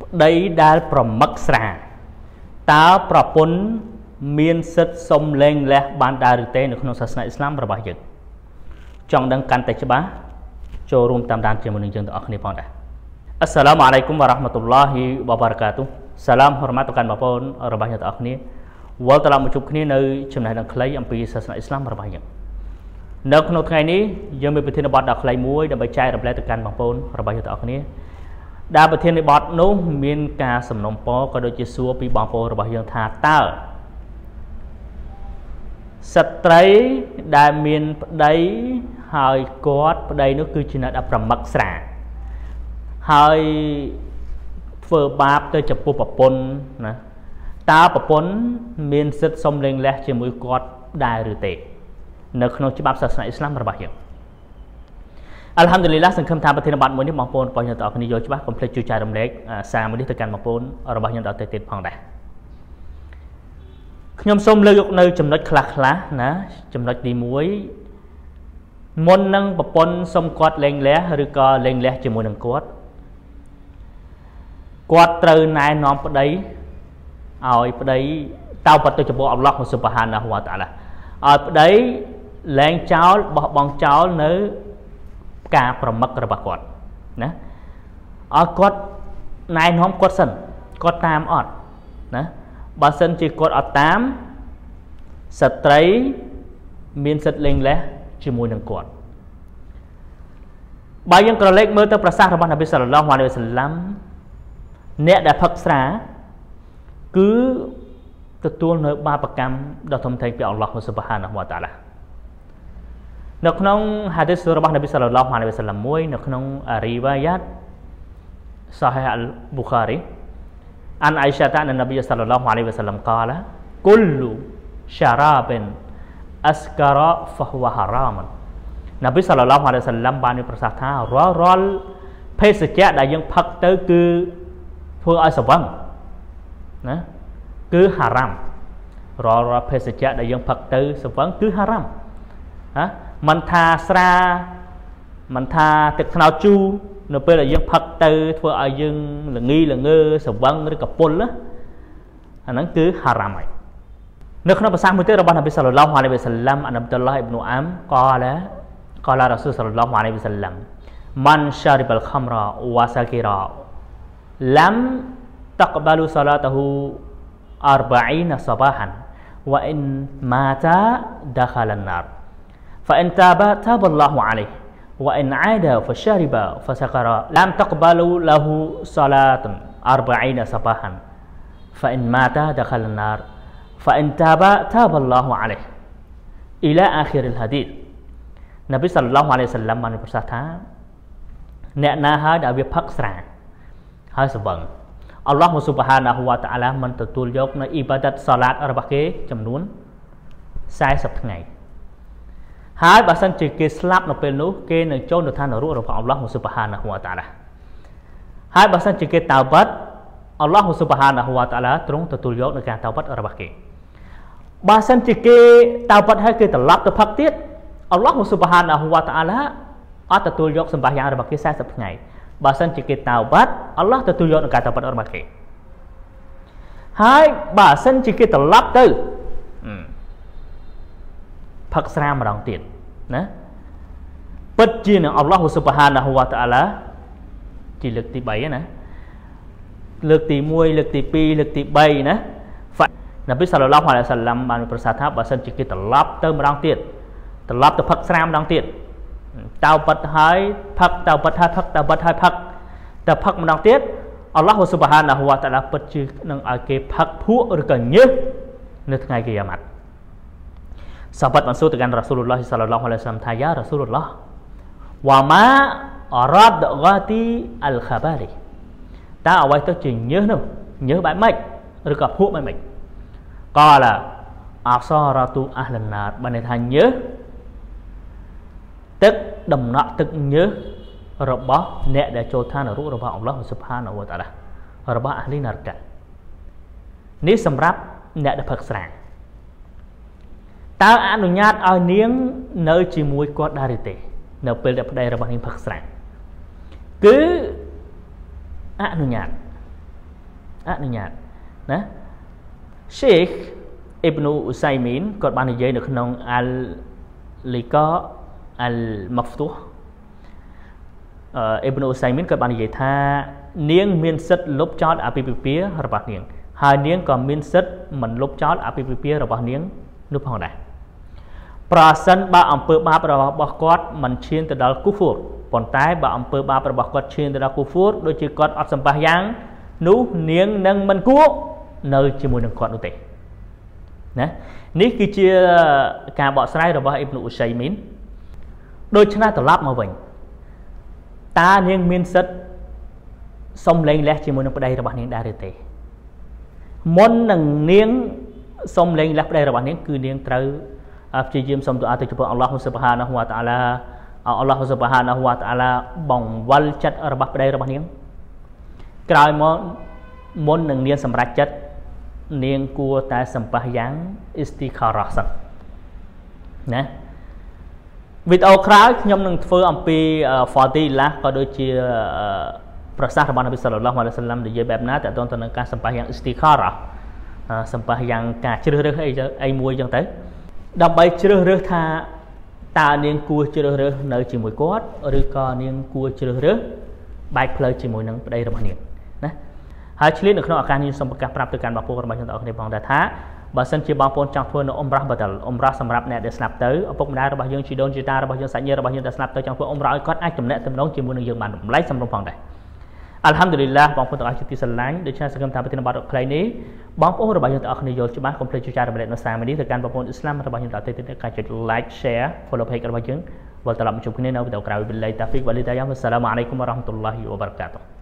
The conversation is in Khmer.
ប្តីដែលប្រមឹកស្រាតើប្រពន្ធមានសិទ្ធិសុំលែងលះបានដែរឬទេនៅក្នុងសាសនាអ៊ីស្លាមរបស់យើងចង់ដឹងកាន់តែច្បាស់ចូលរួមតាមដានជាមួយនឹងយើងទាំងអស់គ្នាផងដែរអស្សឡាមអាឡៃគុំវ៉ារ៉ាហ្មាតុលឡាហ៊ីវ៉ាបារកាតុសាឡាមហរម៉ាត់ទៅកាន់បងប្អូនរបស់យើងទាំងអស់គ្នាវល់ត្រឡប់មកជួបគ្នានៅចំណេះដឹងខ្លីអំពីសាសនាអ៊ីស្លាមរបស់យើងនៅក្នុងថ្ងៃនេះយើងមានប្រធានបទដ៏ខ្លីមួយដើម្បីចែករំលែកទៅកាន់បងប្អូនរបស់យើងទាំងអស់គ្នាដែលប្រធានបទនោះមាន ការសំណុំពរក៏ដូចជាសួរពីបងប្អូនរបស់យើងថាតើស្ត្រីដែលមានប្តីហើយគាត់ប្តីនោះគឺជាអ្នកប្រមឹកស្រាហើយធ្វើបាបទៅចំពោះប្រពន្ធណាតើប្រពន្ធមាន សិទ្ធិសុំលែងលះជាមួយគាត់ដែរឬទេនៅក្នុងច្បាប់សាសនាអ៊ីស្លាមរបស់យើងអលហាំឌុលីឡាសង្ឃឹមថាប្រធានបទមួយនេះបងប្អូនរបស់យើងទាំងអស់គ្នាយល់ច្បាស់កុំភ្លេចជួយចែករំលែកសារមួយនេះទៅកាន់បងប្អូនរបស់យើងដល់ទៅទៀតផងដែរខ្ញុំសូមលើកយកនៅចំណុចខ្លះខ្លះណាចំណុចទី1មុននឹងប្រពន្ធសុំគាត់លែងលះឬក៏លែងលះជាមួយនឹងគាត់គាត់ត្រូវណែនាំប្តីឲ្យប្តីតោបតុចំពោះអល់ឡោះស៊ុបហានណាហ៊ូវតាឡាឲ្យប្តីលែងចោលបោះបង់ចោលនៅការប្រមឹករបស់គាត់ណាឲ្យគាត់ណែនាំគាត់សិនគាត់តាមអត់ណាបើសិនជាគាត់អត់តាមស្ត្រីមានសិទ្ធិលេងលះជាមួយនឹងគាត់បើយើងក្រឡេកមើលទៅប្រសាសន៍របស់នប៊ីសាឡឡោះអាឡៃវ៉ាសាឡាំអ្នកដែលផឹកស្រា គឺទទួលនៅ បាបកម្មដ៏ធំធេងពីអល់ឡោះស៊ុបហានវតាឡានៅក្នុងហាឌីសរបស់នប៊ីសាឡឡោះអាឡៃវសាឡាមមួយនៅក្នុងរីវ៉ាយ៉ាតសាហិអលប៊ូខារីអានអៃសាតាននប៊ីសាឡឡោះអាឡៃវសាឡាមកាឡាគុលសារ៉ាបិនអស្ការ៉ាហ្វហ៊ូវហារ៉ាមនប៊ីសាឡឡោះអាឡៃវសាឡាមបានមានប្រសាសន៍ថារាល់រាល់ភេសជ្ជៈដែលយើងផឹកទៅគឺធ្វើឲ្យស្វឹងណាគឺហារ៉ាមរាល់រាល់ភេសជ្ជៈដែលយើងផឹកទៅស្វឹងគឺហារ៉ាមណាមិនថាស្រាមិនថាទឹកថ្នោតជូរនៅពេលដែលយើងផឹកទៅ ធ្វើឲ្យយើងល្ងីល្ងើស្រវឹងឬកពុលណាអាហ្នឹងគឺហារ៉ាមហើយនៅក្នុងប្រសាសន៍មួយទៀតរបស់នប៊ីសាឡឡោះអាឡៃវ៉ាសាឡាំអានអ៊ំតុលឡោះអ៊ីបនូអាមកឡាកឡារ៉ាស៊ូលសាឡឡោះអាឡៃវ៉ាសាឡាំម៉ាន់សារីបលខំរ៉ាវ៉ាសាគីរ៉ាឡាំតកបាលូសាឡាតហ៊ូ40 صباحا وإن مات دخل النار فإن تاب تاب الله عليه وإن عاد فشرب فسقر لم تقبل له صلاة أربعين صباحا فإن مات دخل النار فإن تاب تاب الله عليه إلى آخر الحديث يوقنا إبادة صلاة Wasallam បានប្រសាសន៍ថាអ្នកណាហើយដែលវាផឹកស្រាហើយស្វឹងអល់ឡោះស៊ុបហានាហ៊ូវតាអាឡាមិនទទួលយកនៅអ៊ីបាដតសាឡាតរបស់គេចំនួន40ថ្ងៃហើយបើសិនជាគេស្លាប់នៅពេលនោះគេនឹងចូលទៅឋាននរករបស់អល់ឡោះមុសុបហានហួតាឡាហើយបើសិនជាគេតើបិតអល់ឡោះមុសុបហានហួតាឡាទ្រង់ទទួលយកនៅការតើបិតរបស់គេបើសិនជាគេតើបិតហើយគេត្រឡប់ទៅផឹកទៀតអល់ឡោះមុសុបហានហួតាឡាអត់ទទួលយកសម្បត្តិយ៉ាងរបស់គេ40ថ្ងៃបើសិនជាគេតើបិតអល់ឡោះទទួលយកនៅការតើបិតរបស់គេហើយបើសិនជាគេត្រឡប់ទៅអឺផឹកស្រាម្ដងទៀតណាពិតជានឹងអល់ឡោះស៊ុបហានាហូវតាអាឡាជាលើកទី3ណាលើកទី1លើកទី2លើកទី3ណានប៊ីសាឡឡោះអាឡៃសាឡាំបានប្រសាសន៍ថាបើសិនជាគេត្រឡប់ទៅម្ដងទៀតត្រឡប់ទៅផឹកស្រាម្ដងទៀតតៅប៉ិតហើយផឹកតៅប៉ិតហើយផឹកតៅប៉ិតហើយផឹកតើផឹកម្ដងទៀតអល់ឡោះស៊ុបហានាហូវតាអាឡាពិតជានឹងឲ្យគេផឹកភក់ឬក៏ញើសនៅថ្ងៃកិយាម៉ាត់ sahabat masuk dengan Rasulullah sallallahu alaihi wasallam tanya Rasulullah wa ma arad ghati al khabari តើអ្វីទៅជាញើសនោះញើសបែបម៉េចឬក៏ភក់បែបម៉េចកាលាអក្សរតុអះលណាតបានន័យថាញើសទឹកដំណក់ទឹកញើសរបស់អ្នកដែលចូលឋានរូបរបស់អល់ឡោះសុផានវតាឡារបស់អះលីណារកានេះសម្រាប់អ្នកដែលផឹកស្រា។តើអនុញ្ញាតឲ្យនាង នៅ ជាមួយគាត់ដែរឬទេនៅពេលដែលប្តីរបស់នាងផឹកស្រាគឺអនុញ្ញាតអនុញ្ញាតណា Sheikh Ibn Usaymin គាត់បាននិយាយ នៅក្នុង Al Liqa Al Maftuh អ៊ីបនូសៃមីនគាត់បាននិយាយថា នាង មានសិទ្ធិលុបចោលអភិភិភារបស់នាងហើយនាងក៏មានសិទ្ធិមិនលុបចោលអភិភិភារបស់នាងនោះផងដែរប្រសិនបើអំពើបាបរបស់គាត់មិនឈានទៅដល់គូហ្វូរប៉ុន្តែបើអំពើបាបរបស់គាត់ឈានទៅដល់គូហ្វូរដូចជាគាត់អត់សម្បះយ៉ាងនោះនាងនឹងមិនគួរនៅជាមួយនឹងគាត់នោះទេណានេះគឺជាការបកស្រាយរបស់អ៊ីបនុអ៊ូសៃមីនដូច្នេះត្រឡប់មកវិញតើនាងមានសិទ្ធិសុំលែងលះជាមួយនឹងប្តីរបស់នាងដែរឬទេមុននឹងនាងសុំលែងលះប្តីរបស់នាងគឺនាងត្រូវព្យាយាមសូមទូអាទៅចំពោះអល់ឡោះស៊ុបហានហូវតាឡាអល់ឡោះស៊ុបហានហូវតាឡាបង្វិលចិត្តរបស់ប្តីរបស់នាងក្រោយមកមុននឹងនាងសម្រេចចិត្តនាងគួរតែសម្បាសយ៉ាងអ៊ីស្ទីខារ៉ាសិនណាវីដេអូក្រោយខ្ញុំនឹងធ្វើអំពី Fati Lah ក៏ដូចជាប្រសាសន៍របស់នប៊ីសាឡឡោះអាឡៃសាឡាំនិយាយបែបណាតើតើទៅនឹងការសម្បាសយ៉ាងអ៊ីស្ទីខារ៉ាសម្បាសយ៉ាងការជ្រើសរើសអីអីមួយចឹងទៅដើម្បីជ្រើសរើសថាតើនាងគួរជ្រើសរើសនៅ ជាមួយគាត់ឬក៏នាងគួរជ្រើសរើសបែកផ្លូវជាមួយនឹងប្តីរបស់នាងណាហើយឆ្លៀននៅក្នុងឱកាសនេះសូមប្រកាសប្រាប់ទៅកាន់បងប្អូនរបស់ខ្ញុំទាំងអស់គ្នាផងដែរថាបើសិនជាបងប្អូនចង់ធ្វើនៅអ៊ំរ៉ាស់បាត់អ៊ំរ៉ាស់សម្រាប់អ្នកដែលស្លាប់ទៅឪពុកម្ដាយរបស់យើងជីដូនជីតារបស់យើងសាច់ញាតិរបស់យើងដែលស្លាប់ទៅចង់ធ្វើអ៊ំរ៉ាស់ឲ្យគាត់អាចទំនាក់ទំនងជាមួយនឹងយើងបានរំលែកសំរុំផងដែរអัลฮัมឌុលីឡាបងប្អូនទាំងអស់ជាទីស្រឡាញ់ដូច្នេះសង្ឃឹមថាប្រធានបទរបស់ខ្លីនេះបងប្អូនរបស់យើងទាំងអស់គ្នាយល់ច្បាស់កុំភ្លេចចែករំលែកនៅសារមួយនេះទៅកាន់ប្រព័ន្ធអ៊ីស្លាមរបស់យើងតទៅទៀតការចុច like share follow page របស់យើងវិលត្រឡប់មកជួបគ្នានៅវីដេអូក្រោយវិល័យតាហ្វិកវ៉ាលីតាយ៉ាំអ៊ីស្សាឡាមអាឡៃគុំវ៉ារ៉ាហ្មាតុលឡាហ៊ីវ៉ាបារកាតុហ៍